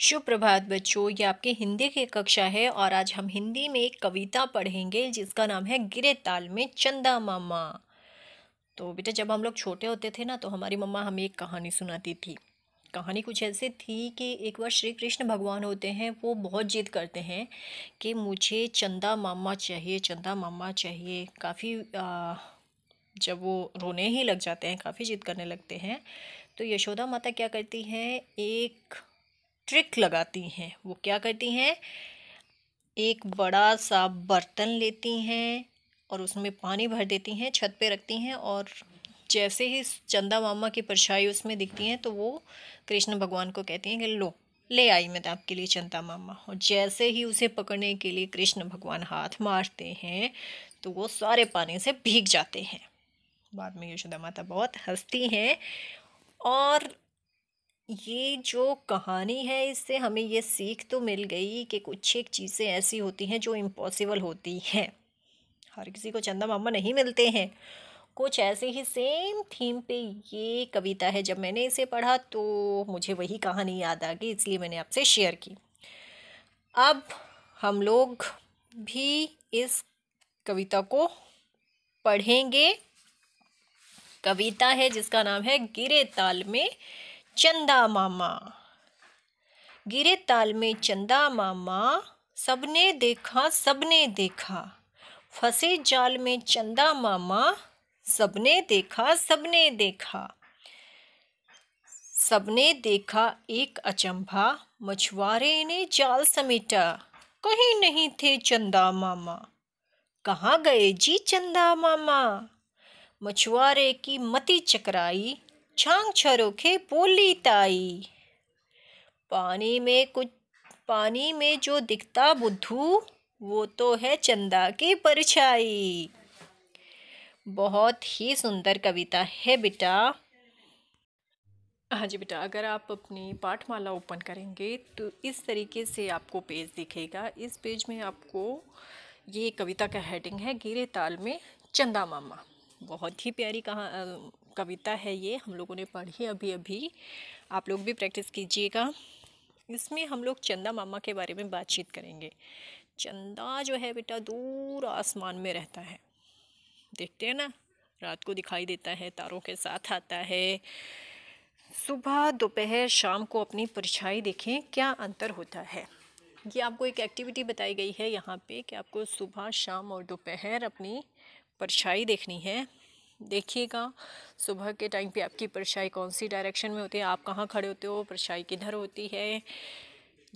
शुभ प्रभात बच्चों ये आपके हिंदी की कक्षा है और आज हम हिंदी में एक कविता पढ़ेंगे जिसका नाम है गिरे ताल में चंदा मामा तो बेटा जब हम लोग छोटे होते थे ना तो हमारी मम्मा हमें एक कहानी सुनाती थी कहानी कुछ ऐसे थी कि एक बार श्री कृष्ण भगवान होते हैं वो बहुत जिद करते हैं कि मुझे चंदा मामा चाहिए चंदा मामा चाहिए काफ़ी जब वो रोने ही लग जाते हैं काफ़ी जिद करने लगते हैं तो यशोदा माता क्या करती हैं एक ट्रिक लगाती हैं वो क्या करती हैं एक बड़ा सा बर्तन लेती हैं और उसमें पानी भर देती हैं छत पे रखती हैं और जैसे ही चंदा मामा की परछाई उसमें दिखती हैं तो वो कृष्ण भगवान को कहती हैं कि लो ले आई मैं तो आपके लिए चंदा मामा और जैसे ही उसे पकड़ने के लिए कृष्ण भगवान हाथ मारते हैं तो वो सारे पानी से भीग जाते हैं बाद में यशोदा माता बहुत हंसती हैं और ये जो कहानी है इससे हमें ये सीख तो मिल गई कि कुछ एक चीज़ें ऐसी होती हैं जो इम्पॉसिबल होती हैं हर किसी को चंदा मामा नहीं मिलते हैं कुछ ऐसे ही सेम थीम पे ये कविता है जब मैंने इसे पढ़ा तो मुझे वही कहानी याद आ गई इसलिए मैंने आपसे शेयर की अब हम लोग भी इस कविता को पढ़ेंगे कविता है जिसका नाम है गिरे ताल में चंदा मामा गिरे ताल में चंदा मामा सबने देखा सबने देखा फंसे जाल में चंदा मामा सबने देखा सबने देखा सबने देखा एक अचंभा मछुआरे ने जाल समेटा कहीं नहीं थे चंदा मामा कहाँ गए जी चंदा मामा मछुआरे की मति चकराई छांग छरोखे बोली ताई पानी में कुछ पानी में जो दिखता बुद्धू वो तो है चंदा की परछाई बहुत ही सुंदर कविता है बेटा हाँ जी बेटा अगर आप अपनी पाठमाला ओपन करेंगे तो इस तरीके से आपको पेज दिखेगा इस पेज में आपको ये कविता का हेडिंग है गिरे ताल में चंदा मामा बहुत ही प्यारी कहा कविता है ये हम लोगों ने पढ़ी अभी अभी आप लोग भी प्रैक्टिस कीजिएगा इसमें हम लोग चंदा मामा के बारे में बातचीत करेंगे चंदा जो है बेटा दूर आसमान में रहता है देखते हैं ना रात को दिखाई देता है तारों के साथ आता है सुबह दोपहर शाम को अपनी परछाई देखें क्या अंतर होता है ये आपको एक एक्टिविटी बताई गई है यहाँ पे कि आपको सुबह शाम और दोपहर अपनी परछाई देखनी है देखिएगा सुबह के टाइम पे आपकी परछाई कौन सी डायरेक्शन में होती है आप कहाँ खड़े होते हो परछाई किधर होती है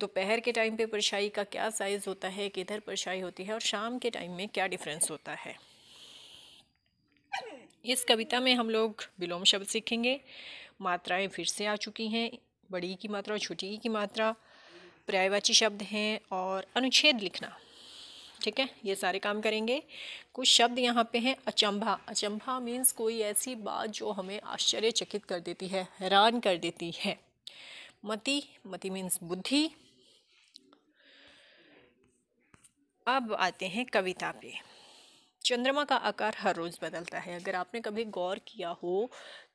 दोपहर के टाइम पे परछाई का क्या साइज़ होता है किधर परछाई होती है और शाम के टाइम में क्या डिफरेंस होता है इस कविता में हम लोग विलोम शब्द सीखेंगे मात्राएं फिर से आ चुकी हैं बड़ी की मात्रा और छोटी की मात्रा पर्यायवाची शब्द हैं और अनुच्छेद लिखना ठीक है ये सारे काम करेंगे कुछ शब्द यहाँ पे हैं अचंभा अचंभा मीन्स कोई ऐसी बात जो हमें आश्चर्यचकित कर देती है हैरान कर देती है मति मति मीन्स बुद्धि अब आते हैं कविता पे चंद्रमा का आकार हर रोज़ बदलता है अगर आपने कभी गौर किया हो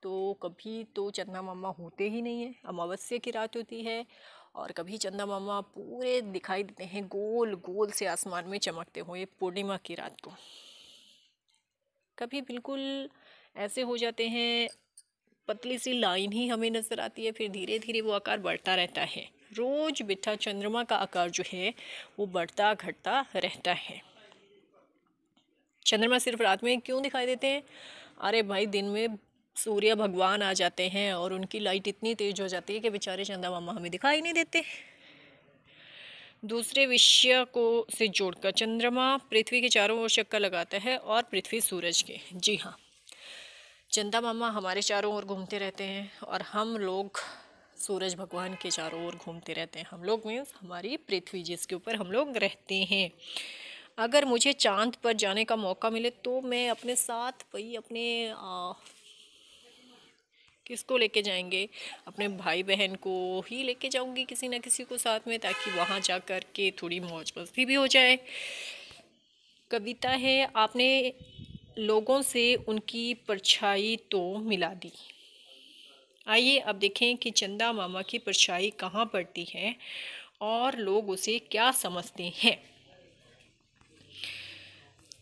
तो कभी तो चंद्रमा होते ही नहीं है अमावस्या की रात होती है और कभी चंदा मामा पूरे दिखाई देते हैं गोल गोल से आसमान में चमकते हुए पूर्णिमा की रात को कभी बिल्कुल ऐसे हो जाते हैं पतली सी लाइन ही हमें नज़र आती है फिर धीरे धीरे वो आकार बढ़ता रहता है रोज़ बिठा चंद्रमा का आकार जो है वो बढ़ता घटता रहता है चंद्रमा सिर्फ रात में क्यों दिखाई देते हैं अरे भाई दिन में सूर्य भगवान आ जाते हैं और उनकी लाइट इतनी तेज़ हो जाती है कि बेचारे चंदा मामा हमें दिखाई नहीं देते दूसरे विषय को से जोड़कर चंद्रमा पृथ्वी के चारों ओर चक्कर लगाता है और पृथ्वी सूरज के जी हाँ चंदा मामा हमारे चारों ओर घूमते रहते हैं और हम लोग सूरज भगवान के चारों ओर घूमते रहते हैं हम लोग मीन्स हमारी पृथ्वी जिसके ऊपर हम लोग रहते हैं अगर मुझे चांद पर जाने का मौका मिले तो मैं अपने साथ वही अपने आ, किसको लेके जाएंगे अपने भाई बहन को ही लेके जाऊंगी किसी ना किसी को साथ में ताकि वहाँ जा कर के थोड़ी मौज मस्ती भी हो जाए कविता है आपने लोगों से उनकी परछाई तो मिला दी आइए अब देखें कि चंदा मामा की परछाई कहाँ पड़ती है और लोग उसे क्या समझते हैं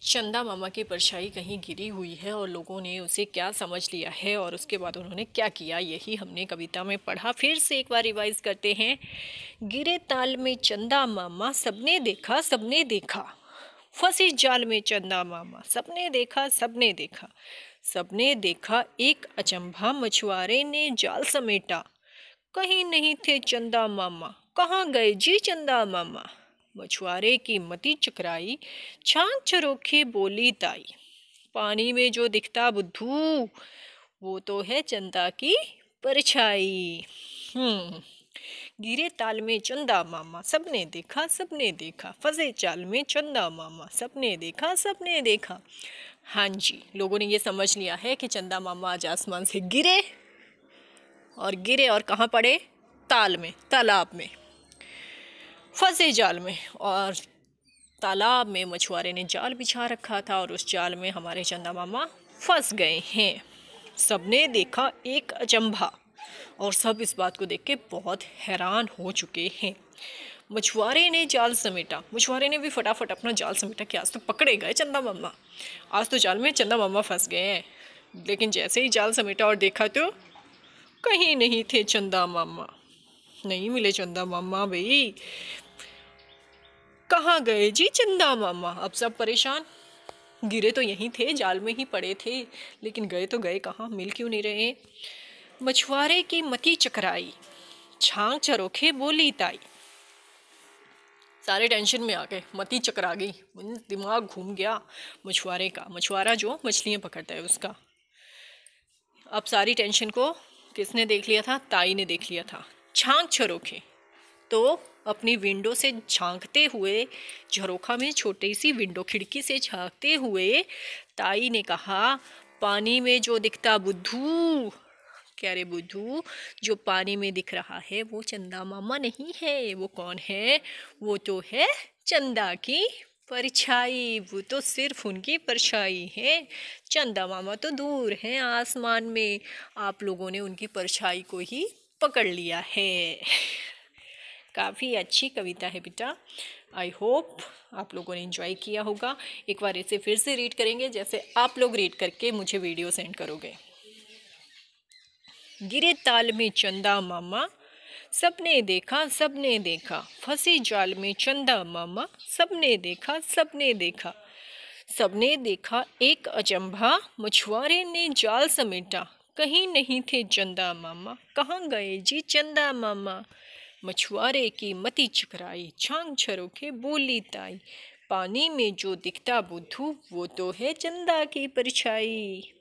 चंदा मामा की परछाई कहीं गिरी हुई है और लोगों ने उसे क्या समझ लिया है और उसके बाद उन्होंने क्या किया यही हमने कविता में पढ़ा फिर से एक बार रिवाइज करते हैं गिरे ताल में चंदा मामा सबने देखा सबने देखा फंसी जाल में चंदा मामा सबने देखा सबने देखा सबने देखा एक अचंभा मछुआरे ने जाल समेटा कहीं नहीं थे चंदा मामा कहाँ गए जी चंदा मामा मछुआरे की मति चकराई छान चरोखे बोली ताई पानी में जो दिखता बुद्धू वो तो है चंदा की परछाई हम्म गिरे ताल में चंदा मामा सबने देखा सबने देखा फजे चाल में चंदा मामा सबने देखा सबने देखा हाँ जी लोगों ने ये समझ लिया है कि चंदा मामा आज आसमान से गिरे और गिरे और कहाँ पड़े ताल में तालाब में फंसे जाल में और तालाब में मछुआरे ने जाल बिछा रखा था और उस जाल में हमारे चंदा मामा फंस गए हैं सबने देखा एक अचंभा और सब इस बात को देख के बहुत हैरान हो चुके हैं मछुआरे ने जाल समेटा मछुआरे ने भी फटाफट अपना जाल समेटा कि आज तो पकड़े गए चंदा मामा आज तो जाल में चंदा मामा फंस गए हैं लेकिन जैसे ही जाल समेटा और देखा तो कहीं नहीं थे चंदा मामा नहीं मिले चंदा मामा भाई कहाँ गए जी चंदा मामा अब सब परेशान गिरे तो यहीं थे जाल में ही पड़े थे लेकिन गए तो गए कहाँ मिल क्यों नहीं रहे मछुआरे की मती चकराई छांग चरोखे बोली ताई सारे टेंशन में आ गए मती चकरा गई दिमाग घूम गया मछुआरे का मछुआरा जो मछलियाँ पकड़ता है उसका अब सारी टेंशन को किसने देख लिया था ताई ने देख लिया था छांग छरोखे तो अपनी विंडो से झांकते हुए झरोखा में छोटी सी विंडो खिड़की से झांकते हुए ताई ने कहा पानी में जो दिखता बुद्धू क्या रे बुद्धू जो पानी में दिख रहा है वो चंदा मामा नहीं है वो कौन है वो तो है चंदा की परछाई वो तो सिर्फ उनकी परछाई है चंदा मामा तो दूर हैं आसमान में आप लोगों ने उनकी परछाई को ही पकड़ लिया है काफ़ी अच्छी कविता है बेटा आई होप आप लोगों ने इन्जॉय किया होगा एक बार इसे फिर से रीड करेंगे जैसे आप लोग रीड करके मुझे वीडियो सेंड करोगे गिरे ताल में चंदा मामा सबने देखा सबने देखा फंसी जाल में चंदा मामा सबने देखा सबने देखा सबने देखा एक अचंभा मछुआरे ने जाल समेटा कहीं नहीं थे चंदा मामा कहाँ गए जी चंदा मामा मछुआरे की मति चकराई छांग छरों के बोली ताई पानी में जो दिखता बुद्धू वो तो है चंदा की परछाई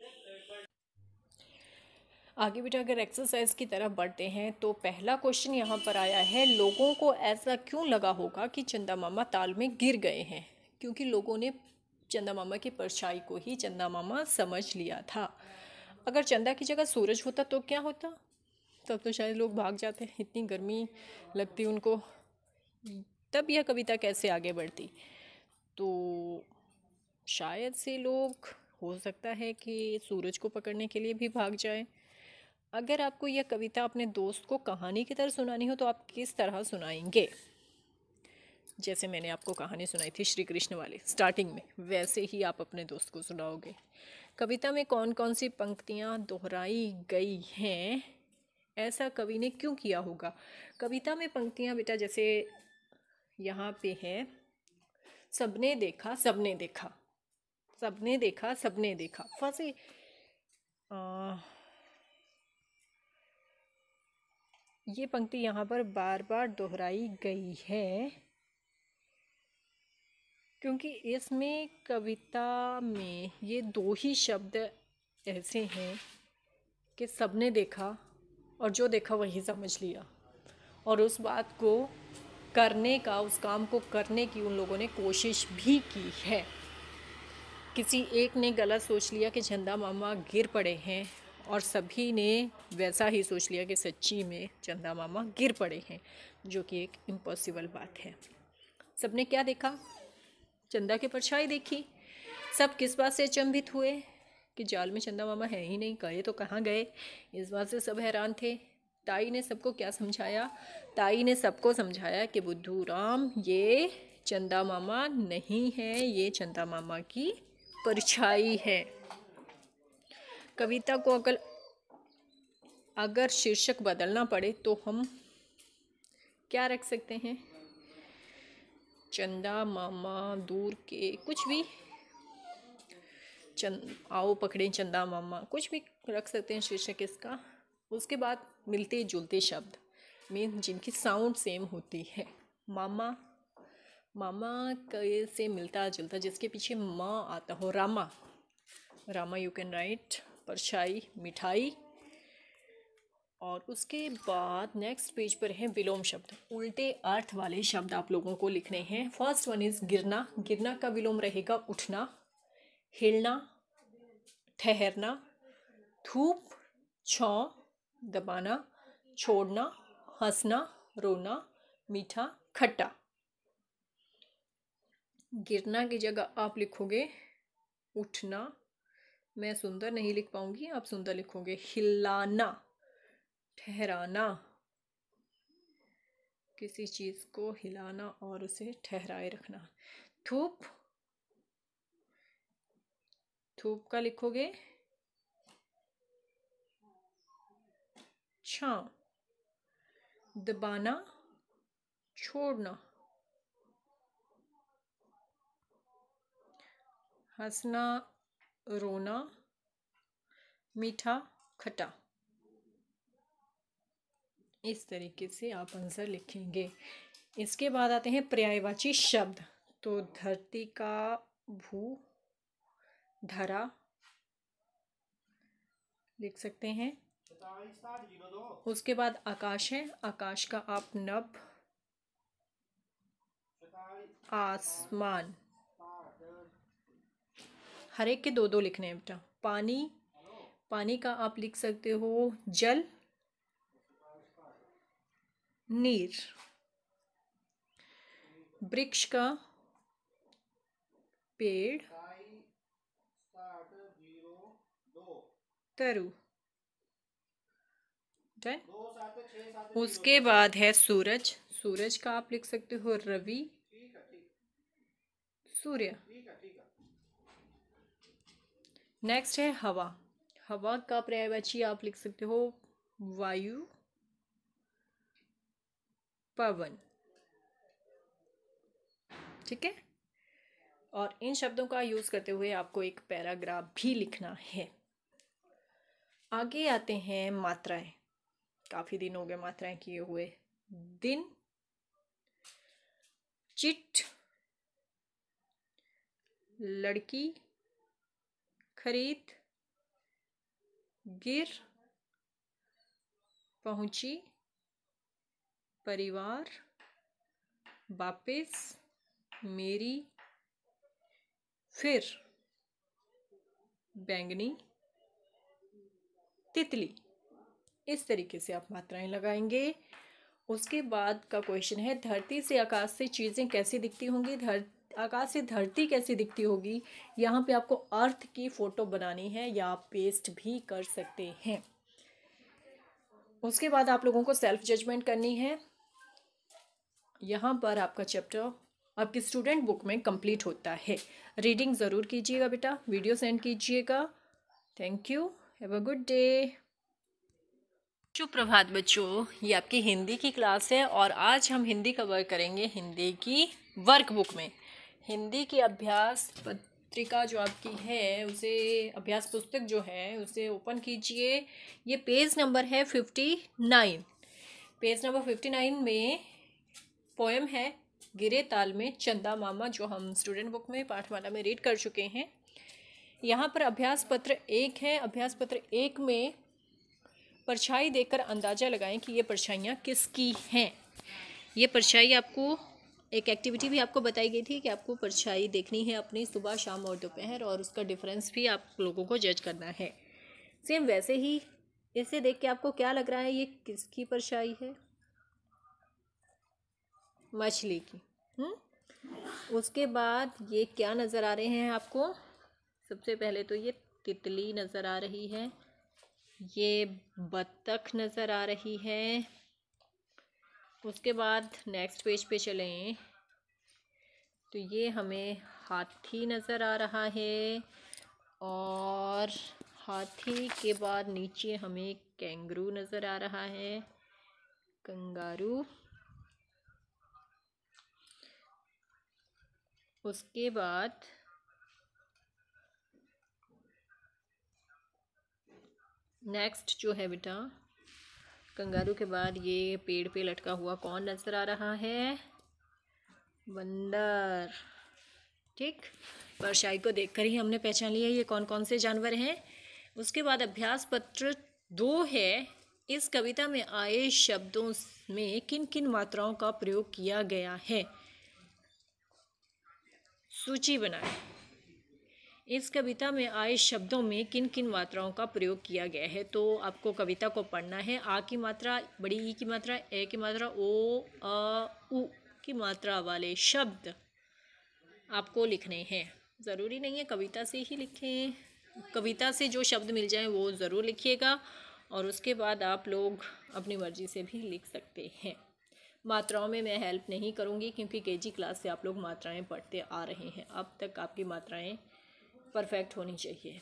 आगे बेटा अगर एक्सरसाइज की तरफ बढ़ते हैं तो पहला क्वेश्चन यहाँ पर आया है लोगों को ऐसा क्यों लगा होगा कि चंदा मामा ताल में गिर गए हैं क्योंकि लोगों ने चंदा मामा की परछाई को ही चंदा मामा समझ लिया था अगर चंदा की जगह सूरज होता तो क्या होता तब तो शायद लोग भाग जाते हैं इतनी गर्मी लगती उनको तब यह कविता कैसे आगे बढ़ती तो शायद से लोग हो सकता है कि सूरज को पकड़ने के लिए भी भाग जाए अगर आपको यह कविता अपने दोस्त को कहानी की तरह सुनानी हो तो आप किस तरह सुनाएंगे जैसे मैंने आपको कहानी सुनाई थी श्री कृष्ण वाले स्टार्टिंग में वैसे ही आप अपने दोस्त को सुनाओगे कविता में कौन कौन सी पंक्तियाँ दोहराई गई हैं ऐसा कवि ने क्यों किया होगा कविता में पंक्तियाँ बेटा जैसे यहाँ पे हैं सबने देखा सबने देखा सबने देखा सबने देखा फंसे ये पंक्ति यहाँ पर बार बार दोहराई गई है क्योंकि इसमें कविता में ये दो ही शब्द ऐसे हैं कि सबने देखा और जो देखा वही समझ लिया और उस बात को करने का उस काम को करने की उन लोगों ने कोशिश भी की है किसी एक ने गलत सोच लिया कि चंदा मामा गिर पड़े हैं और सभी ने वैसा ही सोच लिया कि सच्ची में चंदा मामा गिर पड़े हैं जो कि एक इम्पॉसिबल बात है सबने क्या देखा चंदा की परछाई देखी सब किस बात से अचंभित हुए कि जाल में चंदा मामा है ही नहीं गए तो कहाँ गए इस बात से सब हैरान थे ताई ने सबको क्या समझाया ताई ने सबको समझाया कि बुद्धू राम ये चंदा मामा नहीं है ये चंदा मामा की परछाई है कविता को अगर अगर शीर्षक बदलना पड़े तो हम क्या रख सकते हैं चंदा मामा दूर के कुछ भी चंद आओ पकड़ें चंदा मामा कुछ भी रख सकते हैं शीर्षक इसका उसके बाद मिलते जुलते शब्द मीन जिनकी साउंड सेम होती है मामा मामा के से मिलता जुलता जिसके पीछे माँ आता हो Rama Rama you can write परछाई मिठाई और उसके बाद नेक्स्ट पेज पर है विलोम शब्द उल्टे अर्थ वाले शब्द आप लोगों को लिखने हैं फर्स्ट वन इज़ गिरना गिरना का विलोम रहेगा उठना हिलना ठहरना थूप छौ दबाना छोड़ना हंसना रोना मीठा खट्टा गिरना की जगह आप लिखोगे उठना मैं सुंदर नहीं लिख पाऊंगी आप सुंदर लिखोगे हिलाना ठहराना किसी चीज़ को हिलाना और उसे ठहराए रखना थूप थूप का लिखोगे छा दबाना छोड़ना हंसना रोना मीठा खटा इस तरीके से आप आंसर लिखेंगे इसके बाद आते हैं पर्यायवाची शब्द तो धरती का भू धरा लिख सकते हैं उसके बाद आकाश है आकाश का आप नब आसमान हर एक के दो दो लिखने हैं बेटा पानी पानी का आप लिख सकते हो जल नीर वृक्ष का पेड़ तरु डन उसके बाद है सूरज सूरज का आप लिख सकते हो रवि सूर्य नेक्स्ट है हवा हवा का पर्यायवाची आप लिख सकते हो वायु पवन ठीक है और इन शब्दों का यूज़ करते हुए आपको एक पैराग्राफ भी लिखना है आगे आते हैं मात्राएं काफ़ी दिन हो गए मात्राएं किए हुए दिन चिट लड़की खरीद गिर पहुंची परिवार वापिस मेरी फिर बैंगनी तितली इस तरीके से आप मात्राएं लगाएंगे उसके बाद का क्वेश्चन है धरती से आकाश से चीज़ें कैसी दिखती होंगी धर आकाश से धरती कैसी दिखती होगी यहाँ पे आपको अर्थ की फ़ोटो बनानी है या आप पेस्ट भी कर सकते हैं उसके बाद आप लोगों को सेल्फ जजमेंट करनी है यहाँ पर आपका चैप्टर आपके स्टूडेंट बुक में कंप्लीट होता है रीडिंग ज़रूर कीजिएगा बेटा वीडियो सेंड कीजिएगा thank you have a good day सुप्रभात बच्चों ये आपकी हिंदी की क्लास है और आज हम हिंदी कवर करेंगे हिंदी की वर्कबुक में हिंदी की अभ्यास पत्रिका जो आपकी है उसे अभ्यास पुस्तक जो है उसे ओपन कीजिए ये पेज नंबर है fifty nine page number fifty nine में पोएम है गिरे ताल में चंदा मामा जो हम स्टूडेंट बुक में पाठमाला में रीड कर चुके हैं यहाँ पर अभ्यास पत्र एक है अभ्यास पत्र एक में परछाई देकर अंदाज़ा लगाएं कि ये परछाइयाँ किसकी हैं ये परछाई आपको एक एक्टिविटी भी आपको बताई गई थी कि आपको परछाई देखनी है अपनी सुबह शाम और दोपहर और उसका डिफरेंस भी आप लोगों को जज करना है सेम वैसे ही इसे देख के आपको क्या लग रहा है ये किसकी परछाई है मछली की हुँ? हम्म? उसके बाद ये क्या नज़र आ रहे हैं आपको सबसे पहले तो ये तितली नज़र आ रही है ये बत्तख नज़र आ रही है उसके बाद नेक्स्ट पेज पे चलें तो ये हमें हाथी नज़र आ रहा है और हाथी के बाद नीचे हमें कैंगरू नज़र आ रहा है कंगारू उसके बाद नेक्स्ट जो है बेटा कंगारू के बाद ये पेड़ पे लटका हुआ कौन नज़र आ रहा है बंदर ठीक परछाई को देखकर ही हमने पहचान लिया ये कौन कौन से जानवर हैं उसके बाद अभ्यास पत्र दो है इस कविता में आए शब्दों में किन किन मात्राओं का प्रयोग किया गया है सूची बनाएं इस कविता में आए शब्दों में किन किन मात्राओं का प्रयोग किया गया है तो आपको कविता को पढ़ना है आ की मात्रा बड़ी ई की मात्रा ए की मात्रा ओ अ उ की मात्रा वाले शब्द आपको लिखने हैं ज़रूरी नहीं है कविता से ही लिखें कविता से जो शब्द मिल जाए वो ज़रूर लिखिएगा और उसके बाद आप लोग अपनी मर्ज़ी से भी लिख सकते हैं मात्राओं में मैं हेल्प नहीं करूँगी क्योंकि केजी क्लास से आप लोग मात्राएं पढ़ते आ रहे हैं अब तक आपकी मात्राएं परफेक्ट होनी चाहिए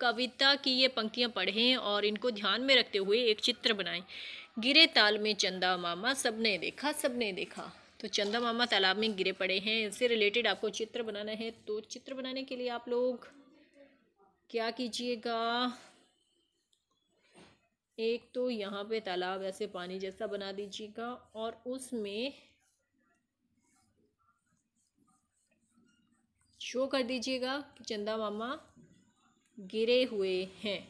कविता की ये पंक्तियाँ पढ़ें और इनको ध्यान में रखते हुए एक चित्र बनाएं गिरे ताल में चंदा मामा सबने देखा सबने देखा तो चंदा मामा तालाब में गिरे पड़े हैं इससे रिलेटेड आपको चित्र बनाना है तो चित्र बनाने के लिए आप लोग क्या कीजिएगा एक तो यहाँ पे तालाब ऐसे पानी जैसा बना दीजिएगा और उसमें शो कर दीजिएगा कि चंदा मामा गिरे हुए हैं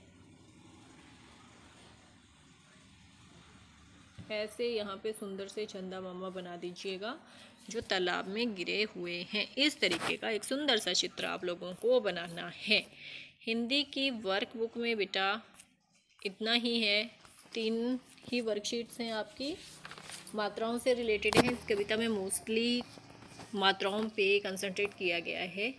ऐसे यहाँ पे सुंदर से चंदा मामा बना दीजिएगा जो तालाब में गिरे हुए हैं इस तरीके का एक सुंदर सा चित्र आप लोगों को बनाना है हिंदी की वर्क बुक में बेटा इतना ही है तीन ही वर्कशीट्स हैं आपकी मात्राओं से रिलेटेड हैं इस कविता में मोस्टली मात्राओं पे कंसंट्रेट किया गया है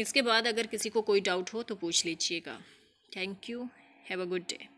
इसके बाद अगर किसी को कोई डाउट हो तो पूछ लीजिएगा thank you have a good day